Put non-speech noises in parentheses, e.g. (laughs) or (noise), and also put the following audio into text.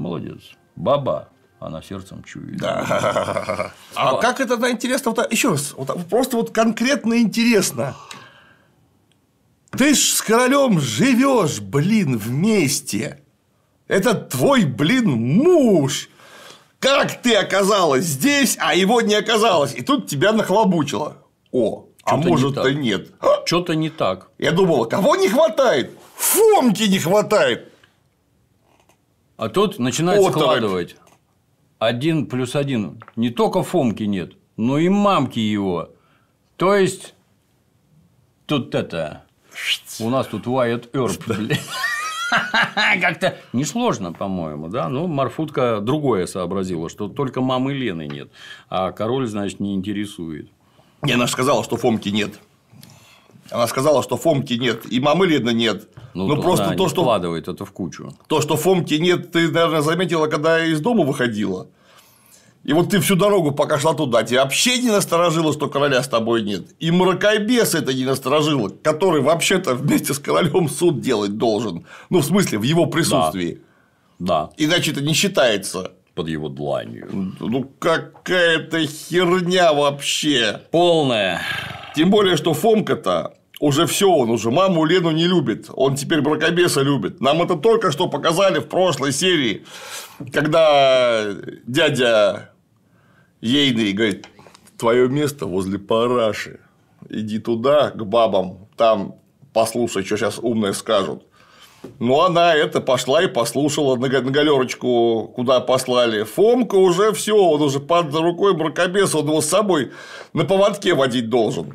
Молодец. Баба. Она сердцем чует. Да. А как это да, интересно? Вот, а, еще раз, вот, а, просто вот конкретно интересно. Ты ж с королем живешь, блин, вместе. Это твой, блин, муж. Как ты оказалась здесь, а его не оказалось? И тут тебя нахлобучило. О, а может-то нет. Что-то не так. Я думал, кого не хватает? Фомки не хватает. А тут начинает Оторопь. складывать. Один плюс один. Не только Фомки нет, но и мамки его. То есть, тут это... У нас тут Wyatt Earp. (laughs) Как-то несложно, по-моему, да? Ну, Марфутка другое сообразила, что только мамы Лены нет, а король, значит, не интересует. Не, она же сказала, что Фомки нет. Она сказала, что Фомки нет, и Мамылина нет. Ну, ну то, просто да, то, что вкладывает это в кучу. То, что Фомки нет, ты, наверное, заметила, когда из дома выходила. И вот ты всю дорогу пока шла туда, тебя вообще не насторожило, что короля с тобой нет. И мракобес это не насторожило, который вообще-то вместе с королем суд делать должен. Ну, в смысле, в его присутствии. Да. да. Иначе это не считается. Под его дланью. Ну, какая-то херня вообще. Полная. Тем более, что Фомка-то уже все он уже, маму Лену не любит, он теперь бракобеса любит. Нам это только что показали в прошлой серии, когда дядя Ейный говорит, твое место возле параши, иди туда, к бабам, там послушай, что сейчас умные скажут. Ну, она это пошла и послушала на галерочку, куда послали. Фомка уже все, он уже под рукой бракобес, он его с собой на поводке водить должен.